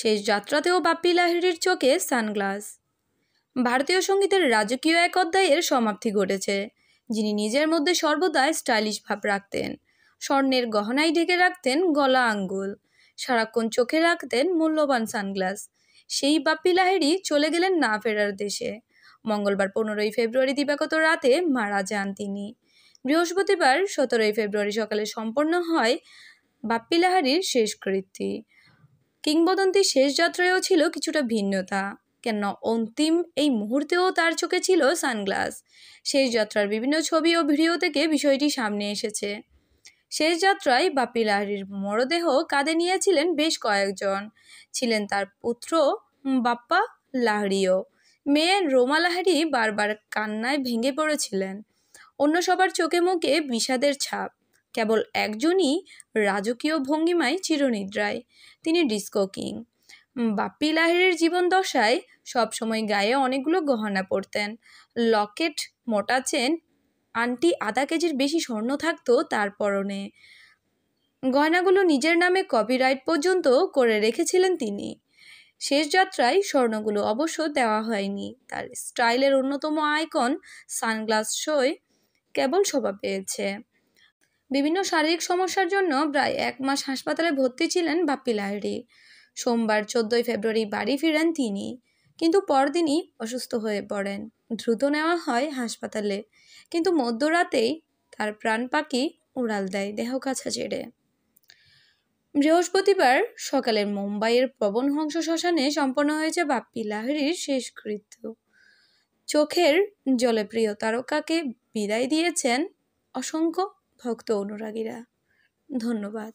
শেষ যাত্রাতেও বাপ্পি লাহিড়ির চোখে সানগ্লাস ভারতীয় সঙ্গীতের রাজকীয় এক অধ্যায়ের সমাপ্তি ঘটেছে যিনি নিজের মধ্যে সর্বদাই স্টাইলিশ ভাব রাখতেন স্বর্ণের গহনায় ঢেকে রাখতেন গলা আঙ্গুল সারাক্ষণ চোখে রাখতেন মূল্যবান সানগ্লাস সেই বাপ্পি লাহিড়ি চলে গেলেন না ফেরার দেশে মঙ্গলবার পনেরোই ফেব্রুয়ারি দিবাগত রাতে মারা যান তিনি বৃহস্পতিবার সতেরোই ফেব্রুয়ারি সকালে সম্পন্ন হয় বাপ্পি লাহারির শেষকৃত্যি কিংবদন্তি শেষ যাত্রায়ও ছিল কিছুটা ভিন্নতা কেন অন্তিম এই মুহূর্তেও তার চোখে ছিল সানগ্লাস শেষ যাত্রার বিভিন্ন ছবি ও ভিডিও থেকে বিষয়টি সামনে এসেছে শেষ যাত্রায় বাপি লাহরির মরদেহ কাঁধে নিয়েছিলেন বেশ কয়েকজন ছিলেন তার পুত্র বাপ্পা লাহড়িও মেয়ে রোমা লাহড়ি বারবার কান্নায় ভেঙে পড়েছিলেন অন্য সবার চোখে মুখে বিষাদের ছাপ কেবল একজনই রাজকীয় ভঙ্গিমায় চিরনিদ্রায় তিনি ডিস্কো কিং বাপ্পি লাহিড়ের জীবন দশায় সবসময় গায়ে অনেকগুলো গহনা পরতেন লকেট মোটা চেন আন্টি আধা কেজির বেশি স্বর্ণ থাকতো তার পরনে গয়নাগুলো নিজের নামে কপিরাইট পর্যন্ত করে রেখেছিলেন তিনি শেষ যাত্রায় স্বর্ণগুলো অবশ্য দেওয়া হয়নি তার স্টাইলের অন্যতম আইকন সানগ্লাস শোয় কেবল শোভা পেয়েছে বিভিন্ন শারীরিক সমস্যার জন্য প্রায় এক মাস হাসপাতালে ভর্তি ছিলেন বাপ্পি লাহিড়ি সোমবার চোদ্দই ফেব্রুয়ারি বাড়ি ফিরেন তিনি কিন্তু পরদিনই অসুস্থ হয়ে পড়েন দ্রুত নেওয়া হয় হাসপাতালে কিন্তু মধ্যরাতেই তার প্রাণ পাখি উড়াল দেয় দেহ কাছা ছেড়ে বৃহস্পতিবার সকালে মুম্বাইয়ের হংস শ্মশানে সম্পন্ন হয়েছে বাপ্পি লাহিড়ির শেষকৃত্য চোখের জলে প্রিয় তারকাকে বিদায় দিয়েছেন অসংখ্য ভক্ত অনুরাগীরা ধন্যবাদ